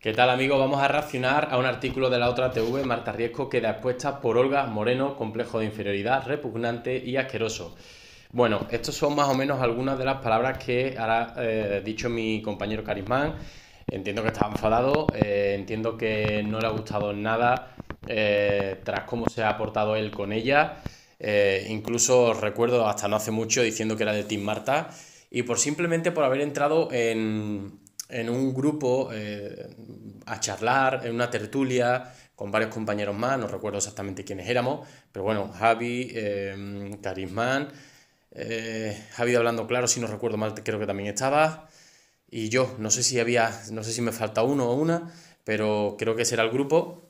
¿Qué tal amigos? Vamos a reaccionar a un artículo de la otra TV, Marta Riesco, que expuesta por Olga Moreno, complejo de inferioridad, repugnante y asqueroso. Bueno, estos son más o menos algunas de las palabras que ha eh, dicho mi compañero Carismán. Entiendo que está enfadado, eh, entiendo que no le ha gustado nada eh, tras cómo se ha portado él con ella. incluso recuerdo hasta no hace mucho diciendo que era de Team Marta y por simplemente por haber entrado en, en un grupo eh, a charlar, en una tertulia con varios compañeros más, no recuerdo exactamente quiénes éramos, pero bueno, Javi, eh, Carismán, eh, Javi Hablando Claro, si no recuerdo mal, creo que también estaba, y yo, no sé si había, no sé si me falta uno o una, pero creo que ese era el grupo.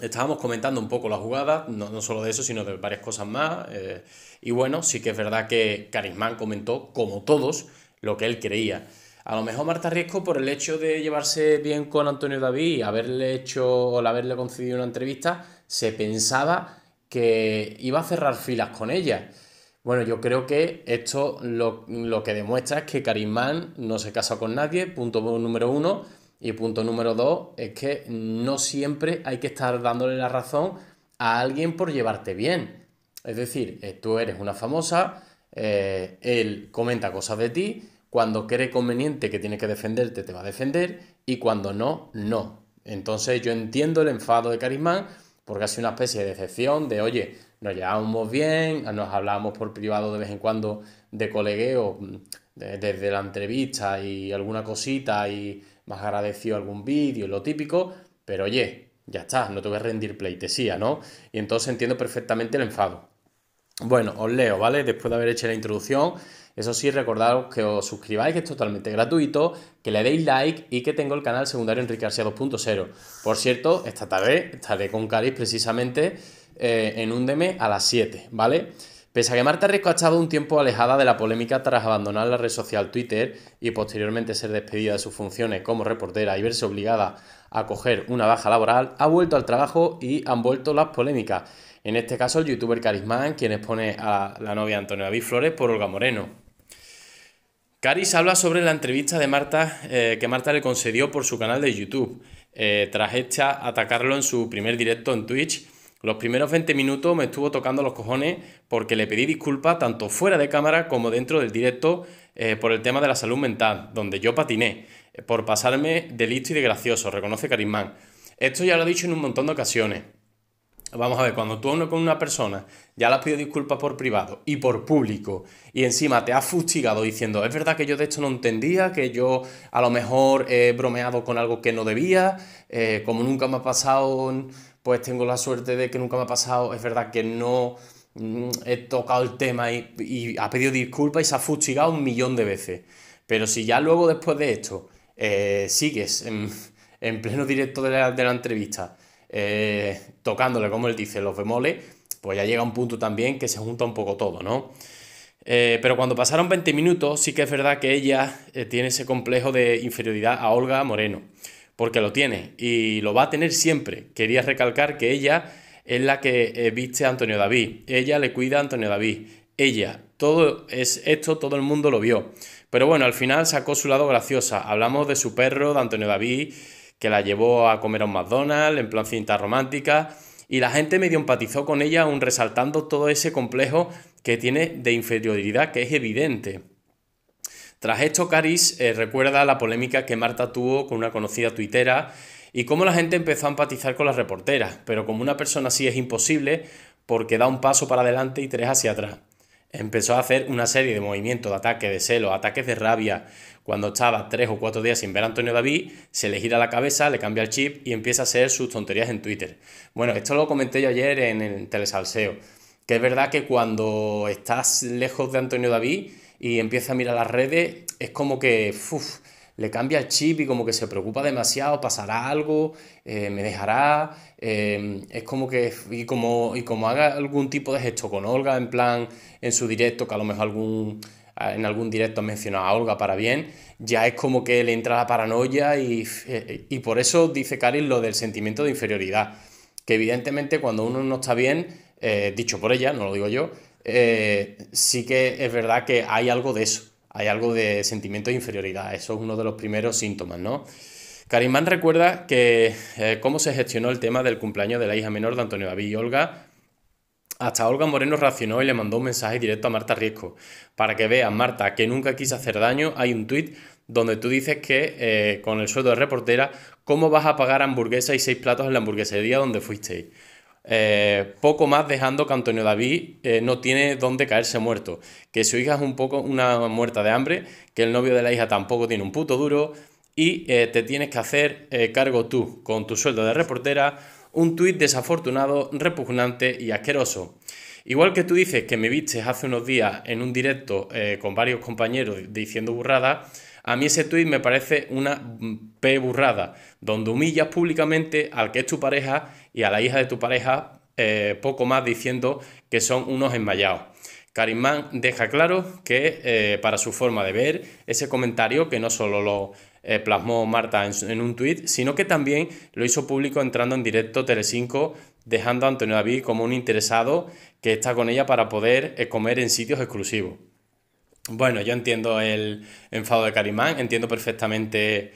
Estábamos comentando un poco la jugada, no, no solo de eso, sino de varias cosas más. Eh, y bueno, sí que es verdad que Carismán comentó, como todos, lo que él creía. A lo mejor Marta Riesco, por el hecho de llevarse bien con Antonio David y haberle hecho o haberle concedido una entrevista, se pensaba que iba a cerrar filas con ella. Bueno, yo creo que esto lo, que demuestra es que Karimán no se casa con nadie, punto número uno. Y punto número dos es que no siempre hay que estar dándole la razón a alguien por llevarte bien. Es decir, eh, tú eres una famosa, eh, él comenta cosas de ti, cuando cree conveniente que tiene que defenderte, te va a defender y cuando no, no. Entonces yo entiendo el enfado de Carismán porque ha sido una especie de decepción de, oye, nos llevábamos bien, ah, nos hablábamos por privado de vez en cuando de colegueo mm, desde la entrevista y alguna cosita y más agradecido algún vídeo, lo típico, pero oye, ya está, no te voy a rendir pleitesía, ¿no? Y entonces entiendo perfectamente el enfado. Bueno, os leo, ¿vale? Después de haber hecho la introducción, eso sí, recordaros que os suscribáis, que es totalmente gratuito, que le deis like y que tengo el canal secundario Enrique García 2.0. Por cierto, esta tarde estaré con Caris precisamente eh, en un DM a las 7, ¿vale? Pese a que Marta Rico ha estado un tiempo alejada de la polémica tras abandonar la red social Twitter y posteriormente ser despedida de sus funciones como reportera y verse obligada a coger una baja laboral, ha vuelto al trabajo y han vuelto las polémicas. En este caso, el youtuber Carismán, quien expone a la novia Antonio David Flores por Olga Moreno. Caris habla sobre la entrevista de Marta eh, que Marta le concedió por su canal de YouTube, eh, tras esta atacarlo en su primer directo en Twitch. Los primeros 20 minutos me estuvo tocando los cojones porque le pedí disculpas tanto fuera de cámara como dentro del directo eh, por el tema de la salud mental, donde yo patiné, por pasarme de listo y de gracioso, reconoce Carismán. Esto ya lo he dicho en un montón de ocasiones. Vamos a ver, cuando tú hablas con una persona, ya le has pedido disculpas por privado y por público, y encima te has fustigado diciendo, es verdad que yo de esto no entendía, que yo a lo mejor he bromeado con algo que no debía, eh, como nunca me ha pasado, pues tengo la suerte de que nunca me ha pasado, es verdad que no mm, he tocado el tema y, ha pedido disculpas y se ha fustigado un millón de veces. Pero si ya luego después de esto eh, sigues en, pleno directo de la entrevista, eh, tocándole, como él dice, los bemoles, pues ya llega un punto también que se junta un poco todo, ¿no? Eh, pero cuando pasaron 20 minutos, sí que es verdad que ella eh, tiene ese complejo de inferioridad a Olga Moreno, porque lo tiene y lo va a tener siempre. Quería recalcar que ella es la que viste a Antonio David, ella le cuida a Antonio David, ella, todo es esto, todo el mundo lo vio. Pero bueno, al final sacó su lado graciosa. Hablamos de su perro, de Antonio David, que la llevó a comer a un McDonald's, en plan cinta romántica, y la gente medio empatizó con ella, aún resaltando todo ese complejo que tiene de inferioridad, que es evidente. Tras esto, Caris eh, recuerda la polémica que Marta tuvo con una conocida tuitera y cómo la gente empezó a empatizar con las reporteras, pero como una persona así es imposible, porque da un paso para adelante y tres hacia atrás empezó a hacer una serie de movimientos de ataque de celo, ataques de rabia. Cuando estaba tres o cuatro días sin ver a Antonio David, se le gira la cabeza, le cambia el chip y empieza a hacer sus tonterías en Twitter. Bueno, esto lo comenté yo ayer en el telesalseo, que es verdad que cuando estás lejos de Antonio David y empiezas a mirar las redes, es como que le cambia el chip y como que se preocupa demasiado, pasará algo, eh, me dejará, em, es como que, y como, y como haga algún tipo de gesto con Olga, en plan, en su directo, que a lo mejor algún, en algún directo ha mencionado a Olga para bien, ya es como que le entra la paranoia y, eh, por eso dice Karin lo del sentimiento de inferioridad, que evidentemente cuando uno no está bien, eh, dicho por ella, no lo digo yo, sí que es verdad que hay algo de eso hay algo de sentimiento de inferioridad. Eso es uno de los primeros síntomas, ¿no? Karimán recuerda que eh, cómo se gestionó el tema del cumpleaños de la hija menor de Antonio David y Olga. Hasta Olga Moreno reaccionó y le mandó un mensaje directo a Marta Riesco. Para que veas, Marta, que nunca quise hacer daño, hay un tuit donde tú dices que eh, con el sueldo de reportera, ¿cómo vas a pagar hamburguesa y seis platos en la hamburguesería donde fuisteis? Eh, poco más dejando que Antonio David eh, no tiene dónde caerse muerto, que su hija es un poco una muerta de hambre, que el novio de la hija tampoco tiene un puto duro y eh, te tienes que hacer cargo tú con tu sueldo de reportera, un tuit desafortunado, repugnante y asqueroso. Igual que tú dices que me vistes hace unos días en un directo con varios compañeros diciendo burradas, a mí ese tuit me parece una p burrada, donde humillas públicamente al que es tu pareja y a la hija de tu pareja, eh, poco más diciendo que son unos enmayados. Karimán deja claro que eh, para su forma de ver ese comentario, que no solo lo eh, plasmó Marta en, un tuit, sino que también lo hizo público entrando en directo Telecinco, dejando a Antonio David como un interesado que está con ella para poder comer en sitios exclusivos. Bueno, yo entiendo el enfado de Karimán. entiendo perfectamente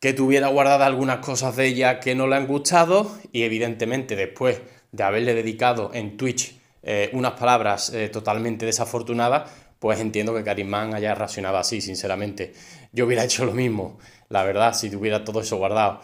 que tuviera guardado algunas cosas de ella que no le han gustado y evidentemente después de haberle dedicado en Twitch eh, unas palabras eh, totalmente desafortunadas, pues entiendo que Karimán haya reaccionado así, sinceramente. Yo hubiera hecho lo mismo, la verdad, si tuviera todo eso guardado.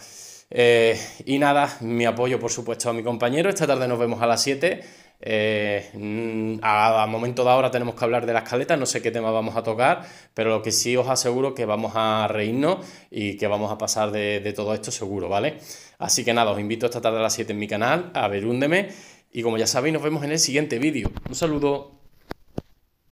Eh, y nada, mi apoyo por supuesto a mi compañero. Esta tarde nos vemos a las 7. Eh, mm, a, momento de ahora tenemos que hablar de la escaleta, no sé qué tema vamos a tocar, pero lo que sí os aseguro que vamos a reírnos y que vamos a pasar de, todo esto seguro, ¿vale? Así que nada, os invito esta tarde a las 7 en mi canal, a verúndeme y como ya sabéis nos vemos en el siguiente vídeo. Un saludo.